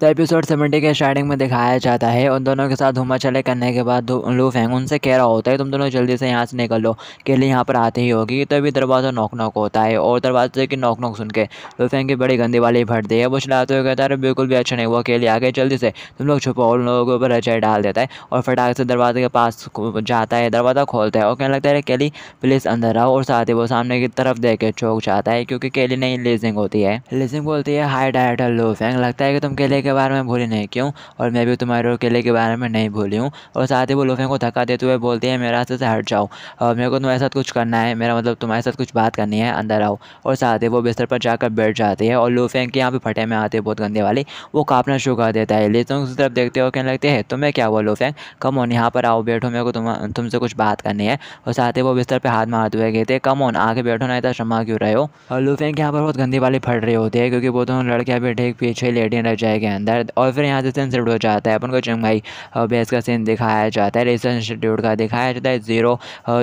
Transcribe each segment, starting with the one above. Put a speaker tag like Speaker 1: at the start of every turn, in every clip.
Speaker 1: तो episode seventy के starting में दिखाया जाता है उन दोनों के साथ धुमा चले करने के बाद लू फेंग उनसे कह रहा होता है तुम दोनों जल्दी से यहाँ से निकल लो के लिए यहाँ पर आती ही होगी तभी दरवाज़ा नोक नोक होता है और दरवाजे की नोक नोक सुन के लू फेंग की बड़ी गंदी वाली भरती है वो चलाते हुए कहता है बिल्कुल भी अच्छा नहीं हुआ के लिए आगे जल्दी से तुम लोग छुपो और उन लोगों के ऊपर रचाई डाल देता है और फटाक से दरवाजे के पास जाता है दरवाज़ा खोलता है और कहने लगता है केली प्लीज़ अंदर आओ और साथ ही वो सामने की तरफ देख के चौक जाता है क्योंकि केली नहीं लीजिंग होती है लीजिंग बोलती है हाई डायरेक्टर लू फेंग लगता है कि तुम केले के के बारे में भूली नहीं क्यों और मैं भी तुम्हारे अकेले के बारे में नहीं भूली हूँ और साथ ही वो लोफे को धक्का देते हुए बोलते हैं मेरे रास्ते से हट जाओ और मेरे को तुम्हारे साथ कुछ करना है मेरा मतलब तुम्हारे साथ कुछ बात करनी है अंदर आओ और साथ ही वो बिस्तर पर जाकर बैठ जाती है और लोफेंग के यहाँ पे फटे में आते हैं बहुत गंदे वाली वो कांपना शुरू कर देता है लेकिन उस तरफ देखते हो कहने लगते हैं तुम्हें क्या हुआ लूफेंग कम ऑन यहाँ पर आओ बैठो मेरे को तुम तुमसे कुछ बात करनी है और साथ ही वो बिस्तर पर हाथ मारते हुए गए थे कम ऑन आके बैठो ना इतना तो क्षमा क्यों रहे हो और लोफेंग के यहाँ पर बहुत गंदी वाली फट रही होती है क्योंकि वो दोनों लड़कियाँ ठीक पीछे लेडी रह जाएगी अंदर और फिर यहाँ से सेंसिटिव हो जाता है अपन को चंगाई बेस का सीन दिखाया जाता है रिसर्च इंस्टीट्यूट का दिखाया जाता है ज़ीरो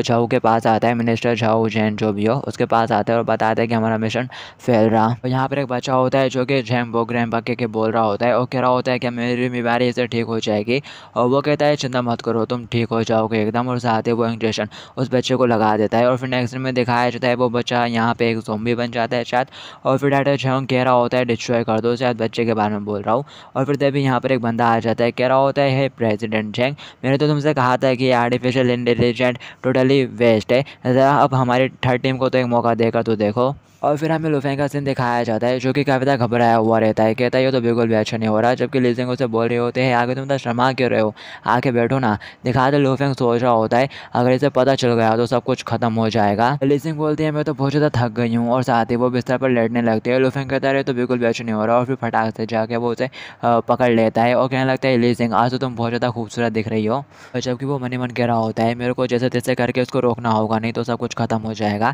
Speaker 1: झाऊ के पास आता है मिनिस्टर झाऊ जैन जो भी हो उसके पास आता है और बताता है कि हमारा मिशन फैल रहा और यहाँ पर एक बच्चा होता है जो कि जैम वो ग्रैम पक्के के बोल रहा होता है और कह रहा होता है कि मेरी बीमारी इसे ठीक हो जाएगी और वो कहता है चिंता मत करो तुम ठीक हो जाओगे एकदम और साथ ही वो इंजेक्शन उस बच्चे को लगा देता है और फिर नेक्स्ट में दिखाया जाता है वो बच्चा यहाँ पे एक जोम्बी बन जाता है शायद और फिर डॉक्टर झाऊ कह रहा होता है डिस्ट्रॉय कर दो शायद बच्चे के बारे में बोल रहा हूँ और फिर तभी यहाँ पर एक बंदा आ जाता है कह रहा होता है प्रेसिडेंट जैंग मैंने तो तुमसे कहा था कि आर्टिफिशियल इंटेलिजेंट टोटली वेस्ट है अब हमारी थर्ड टीम को तो एक मौका देकर तो देखो और फिर हमें लुफेंग का सीन दिखाया जाता है जो कि ज़्यादा घबराया हुआ रहता है कहता है ये तो बिल्कुल भी अच्छा नहीं हो रहा जबकि लिजेंग उसे बोल रहे होते हैं आगे तुम तो शर्मा क्यों रहे हो आके बैठो ना दिखा दे लुफेंग सोच रहा होता है अगर इसे पता चल गया तो सब कुछ खत्म हो जाएगा लीजिंग बोलती है मैं तो बहुत ज़्यादा थक गई हूँ और साथ ही वो बिस्तर पर लेटने लगती है लुफेंग कहता है तो बिल्कुल भी अच्छा नहीं हो रहा और फिर फटाक से जाके वो उसे पकड़ लेता है और कहने लगता है लीजिंग आज तो तुम बहुत ज़्यादा खूबसूरत दिख रही हो जबकि वो मन मन कह रहा होता है मेरे को जैसे तैसे करके उसको रोकना होगा नहीं तो सब कुछ खत्म हो जाएगा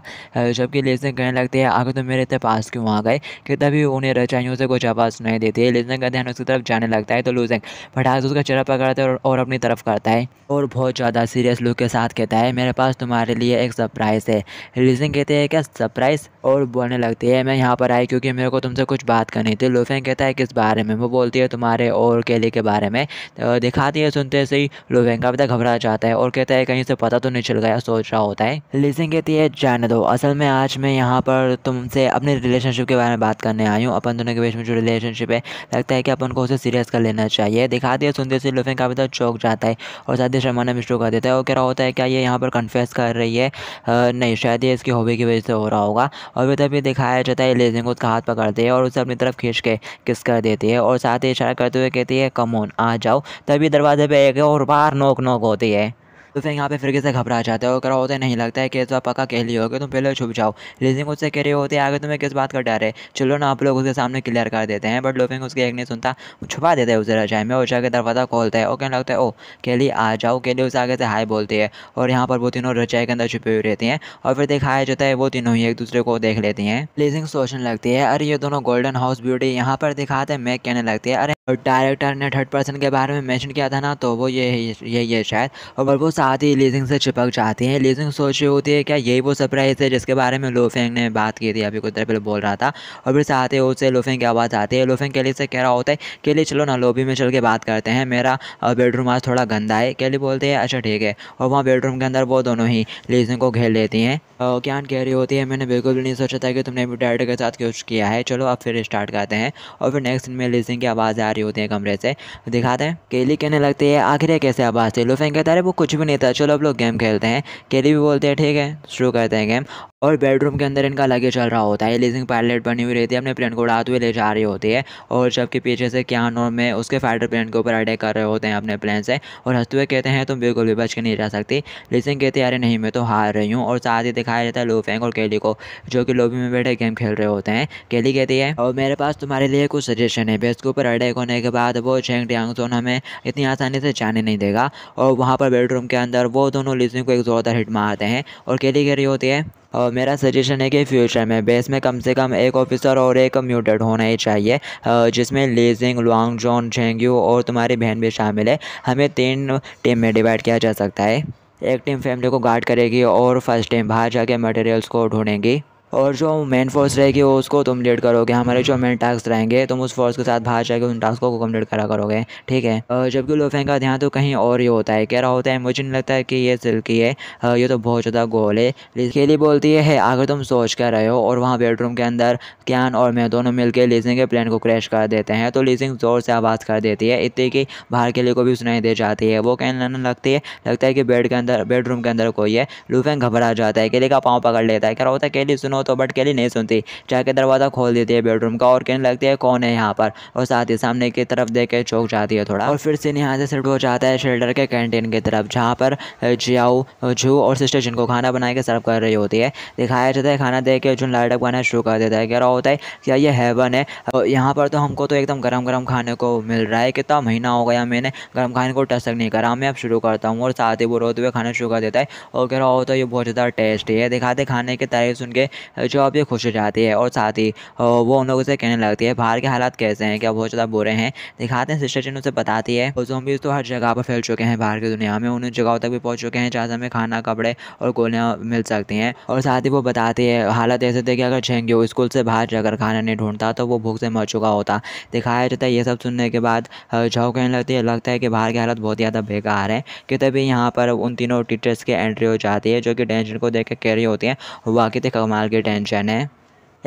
Speaker 1: जबकि लीजिंग कहने लगती है आगे तो मेरे इतने पास क्यों आ गए कि तभी उन्हें रचाइयों से कुछ आवाज़ सुनाई देती है लिजन का ध्यान उसकी तरफ जाने लगता है तो लूजेंग फटाक उसका चेहरा पकड़ता है और, और अपनी तरफ करता है और बहुत ज़्यादा सीरियस लुक के साथ कहता है मेरे पास तुम्हारे लिए एक सरप्राइज़ है लिजिंग कहते हैं क्या सरप्राइज़ और बोलने लगती है मैं यहाँ पर आई क्योंकि मेरे को तुमसे कुछ बात करनी थी लूफेंग कहता है किस बारे में वो बोलती है तुम्हारे और केले के बारे में तो दिखाती है सुनते से ही लूफेंग का पता घबरा जाता है और कहता है कहीं से पता तो नहीं चल गया सोच रहा होता है लिजिंग कहती है जाने दो असल में आज मैं यहाँ पर तुमसे अपने रिलेशनशिप के बारे में बात करने आई हूँ अपन दोनों के बीच में जो रिलेशनशिप है लगता है कि अपन को उसे सीरियस कर लेना चाहिए दिखा दिया सुनते से लुफिंग काफ़ी ज़्यादा तो चौक जाता है और साथ ही शर्माना भी शुरू कर देता है और कह रहा होता है क्या ये यहाँ पर कन्फेस कर रही है नहीं शायद ये इसकी हॉबी की वजह से हो रहा होगा और भी तभी दिखाया जाता है लेजिंग को उसका हाथ पकड़ती है और उसे अपनी तरफ खींच के किस कर देती है और साथ ही इशारा करते हुए कहती है कमोन आ जाओ तभी दरवाजे पर एक और बार नोक नोक होती है तो फिर यहाँ पे फिर से घबरा जाता है और होते नहीं लगता है कि इस बार पक्का कह लिए होगा तुम पहले छुप जाओ लेजिंग उससे कह रही होती है आगे तुम्हें किस बात का डर है चलो ना आप लोग उसके सामने क्लियर कर देते हैं बट लोफिंग उसके एक नहीं सुनता छुपा देता है उसे रजाई में और जाकर दरवाज़ा खोलता है और कहने लगता है ओ केली आ जाओ केली उसे आगे से हाई बोलती है और यहाँ पर वो तीनों रजाई के अंदर छुपी हुई रहती हैं और फिर दिखाया जाता है वो तीनों ही एक दूसरे को देख लेती हैं लेजिंग सोचने लगती है अरे ये दोनों गोल्डन हाउस ब्यूटी यहाँ पर दिखाते हैं मैं कहने लगती है अरे और डायरेक्टर ने थर्ड पर्सन के बारे में मेंशन किया था ना तो वो ये यही है शायद और वो साथ ही लीजिंग से चिपक जाती हैं लीजिंग सोची होती है क्या यही वो सरप्राइज है जिसके बारे में लोफेंग ने बात की थी अभी कुछ देर पहले बोल रहा था और फिर साथ ही उसे लोफेंग की आवाज़ आती है लोफेंग केली से कह रहा होता है केली चलो ना लोबी में चल के बात करते हैं मेरा बेडरूम आज थोड़ा गंदा है केली बोलते हैं अच्छा ठीक है और वहाँ बेडरूम के अंदर वो दोनों ही लीजिंग को घेर लेती हैं क्या कह रही होती है मैंने बिल्कुल भी नहीं सोचा था कि तुमने डायरेक्टर के साथ कुछ किया है चलो अब फिर स्टार्ट करते हैं और फिर नेक्स्ट में लीजिंग की आवाज़ आ रही होती हैं कमरे से दिखाते हैं केली कहने लगती है आखिर है कैसे आवाज़ से लुफेन कहता है वो कुछ भी नहीं था चलो अब लोग गेम खेलते हैं केली भी बोलते हैं ठीक है शुरू करते हैं गेम और बेडरूम के अंदर इनका लगेज चल रहा होता है लीजिंग पायलट बनी हुई रहती है अपने प्लेन को उड़ाते हुए ले जा रही होती है और जबकि पीछे से क्या और में उसके फाइटर प्लेन के ऊपर अटैक कर रहे होते हैं अपने प्लेन से और हंसते हुए कहते हैं तुम बिल्कुल भी बच के नहीं रह सकती लेजिंग कहते अरे नहीं मैं तो हार रही हूँ और साथ ही दिखाया जाता है लोफेंग और कैली को जो कि लोबी में बैठे गेम खेल रहे होते हैं कैली कहती है और मेरे पास तुम्हारे लिए कुछ सजेशन है बेस के ऊपर अटैक होने के बाद वो चेंग ड्यांगसोन हमें इतनी आसानी से जाने नहीं देगा और वहाँ पर बेडरूम के अंदर वो दोनों लिजिंग को एक जोरदार हिट मारते हैं और केली कह रही होती है और मेरा सजेशन है कि फ्यूचर में बेस में कम से कम एक ऑफिसर और एक म्यूटेड होना ही चाहिए जिसमें लेजिंग लॉन्ग जॉन झेंग्यू और तुम्हारी बहन भी शामिल है हमें तीन टीम में डिवाइड किया जा सकता है एक टीम फैमिली को गार्ड करेगी और फर्स्ट टीम बाहर जाके मटेरियल्स को ढूंढेंगी और जो मेन फोर्स रहेगी वो उसको तुम लीड करोगे हमारे जो मेन टास्क रहेंगे तुम उस फोर्स के साथ बाहर जाकर उन टास्कों को कम्प्लीट करा करोगे ठीक है जबकि लोफेंग का ध्यान तो कहीं और ही होता है कह रहा होता है मुझे नहीं लगता है कि ये सिल्की है ये तो बहुत ज़्यादा गोल है इसके लिए बोलती है अगर तुम सोच कर रहे हो और वहाँ बेडरूम के अंदर कैन और मैं दोनों मिलकर लीजिंग के प्लान को क्रैश कर देते हैं तो लीजिंग ज़ोर से आवाज़ कर देती है इतनी कि बाहर के लिए को भी सुनाई दे जाती है वो कहने लगती है लगता है कि बेड के अंदर बेडरूम के अंदर कोई है लूफेंग घबरा जाता है केले का पाँव पकड़ लेता है कह रहा होता है केली सुनो हो तो बट कैली नहीं सुनती जाके दरवाज़ा खोल देती है बेडरूम का और कहने लगती है कौन है यहाँ पर और साथ ही सामने की तरफ देख के चौक जाती है थोड़ा और फिर से यहाँ से शिफ्ट हो जाता है शेल्टर के कैंटीन की तरफ जहाँ पर जियाओ जू और सिस्टर जिनको खाना बना के सर्व कर रही होती है दिखाया जाता है खाना देख के जुन लाइट बनाना शुरू कर देता है कह रहा होता है क्या ये हैवन है तो यहाँ पर तो हमको तो एकदम गर्म गर्म खाने को मिल रहा है कितना महीना हो गया मैंने गर्म खाने को टच तक नहीं करा मैं अब शुरू करता हूँ और साथ ही वो रोते हुए खाना शुरू कर देता है और कह रहा होता है ये बहुत ज़्यादा टेस्टी है दिखाते खाने की तारीफ सुन के जो अब ये खुश हो जाती है और साथ ही वो उन लोगों से कहने लगती है बाहर के हालात कैसे हैं क्या बहुत ज़्यादा बुरे हैं दिखाते हैं सिस्टर जिन उसे बताती है और जोम्बीज तो हर जगह पर फैल चुके हैं बाहर की दुनिया में उन जगहों तक भी पहुँच चुके हैं जहाँ हमें खाना कपड़े और गोलियाँ मिल सकती हैं और साथ ही वो बताती है हालत ऐसे थे कि अगर छेंगे स्कूल से बाहर जाकर खाना नहीं ढूंढता तो वो भूख से मर चुका होता दिखाया जाता है ये सब सुनने के बाद झाओ कहने लगती है लगता है कि बाहर की हालत बहुत ज़्यादा बेकार है कि तभी यहाँ पर उन तीनों टीचर्स की एंट्री हो जाती है जो कि डेंजर को देख के कैरी होती हैं वाकई थे तो कमाल की टेंशन है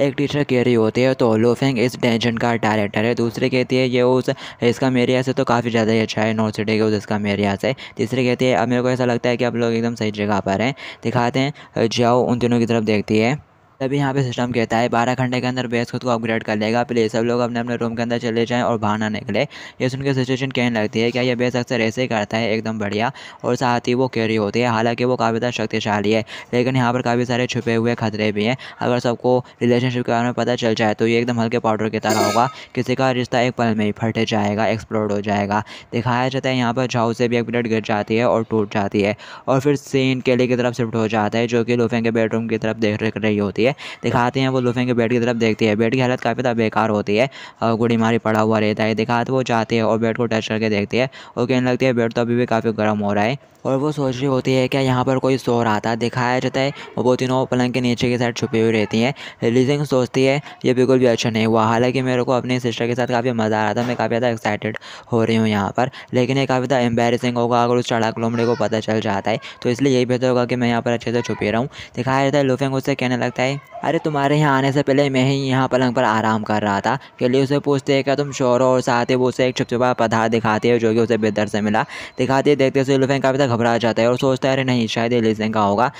Speaker 1: एक टीचर कह रही होती है तो लोफेंग इस टेंशन का डायरेक्टर है दूसरी कहती है ये उस इसका मेरिया से तो काफ़ी ज़्यादा ही अच्छा है नॉर्थ सिटी के उस इसका मेरिया से तीसरी कहती है अब मेरे को ऐसा लगता है कि आप लोग एकदम सही जगह पर हैं दिखाते हैं जाओ उन तीनों की तरफ देखती है तभी यहाँ पे सिस्टम कहता है बारह घंटे के अंदर बेस खुद को अपग्रेड कर लेगा प्लीज़ सब लोग अपने अपने रूम के अंदर चले जाएँ और बाहर ना निकले ये सुनकर सिचुएशन कहने लगती है क्या यह बेस अक्सर ऐसे ही करता है एकदम बढ़िया और साथ ही वो कैरी होती है हालांकि वो काफ़ी ज़्यादा शक्तिशाली है लेकिन यहाँ पर काफ़ी सारे छुपे हुए खतरे भी हैं अगर सबको रिलेशनशिप के बारे में पता चल जाए तो ये एकदम हल्के पाउडर की तरह होगा किसी का रिश्ता एक पल में ही फटे जाएगा एक्सप्लोड हो जाएगा दिखाया जाता है यहाँ पर झाऊ से भी एक गिर जाती है और टूट जाती है और फिर सीन केले की तरफ शिफ्ट हो जाता है जो कि लोफें के बेडरूम की तरफ देख रही होती है है दिखाते हैं वो लुफेंगे बेड की तरफ देखती है बेड की हालत काफ़ी ज़्यादा बेकार होती है और गुड़ी मारी पड़ा हुआ रहता है दिखाते वो चाहते है और बेड को टच करके देखते हैं और कहने लगती है बेड तो अभी भी काफ़ी गर्म हो रहा है और वो सोच रही होती है क्या यहाँ पर कोई सो रहा था दिखाया जाता है और वो तीनों पलंग के नीचे की साइड छुपी हुई रहती है रिलीजिंग सोचती है ये बिल्कुल भी अच्छा नहीं हुआ हालांकि मेरे को अपनी सिस्टर के साथ काफ़ी मज़ा आ रहा था मैं काफ़ी ज़्यादा एक्साइटेड हो रही हूँ यहाँ पर लेकिन ये काफ़ी ज़्यादा एम्बेरसिंग होगा अगर उस चढ़ाक लोमड़े को पता चल जाता है तो इसलिए यही बेहतर होगा कि मैं यहाँ पर अच्छे से छुपी रहा हूँ दिखाया जाता है लुफेंग उससे कहने लगता है अरे तुम्हारे यहाँ आने से पहले मैं ही यहाँ पलंग पर आराम कर रहा था के लिए उसे पूछते हैं क्या तुम शोर और साथ ही वो उसे एक छुपा पदार्थ दिखाती है जो कि उसे बेहतर से मिला दिखाती है देखते उसे लुफेंग काफ़ी घबरा जाता है और सोचता है अरे नहीं शायद ये का होगा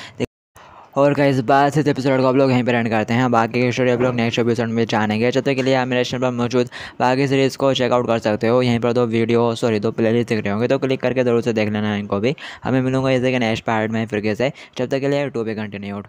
Speaker 1: और कई इस बात से एपिसोड को आप लोग यहीं पर एंड करते हैं बाकी की स्टोरी आप लोग नेक्स्ट एपिसोड में जानेंगे जब तक के लिए आप मेरे चैनल पर मौजूद बाकी सीरीज़ को चेकआउट कर सकते हो यहीं पर दो वीडियो सॉरी दो प्लेलिस्ट दिख रहे होंगे तो क्लिक करके ज़रूर से देख लेना इनको भी हमें मिलूंगा इसे कि नेक्स्ट पार्ट में फिर कैसे जब तक के लिए टू बी कंटिन्यूड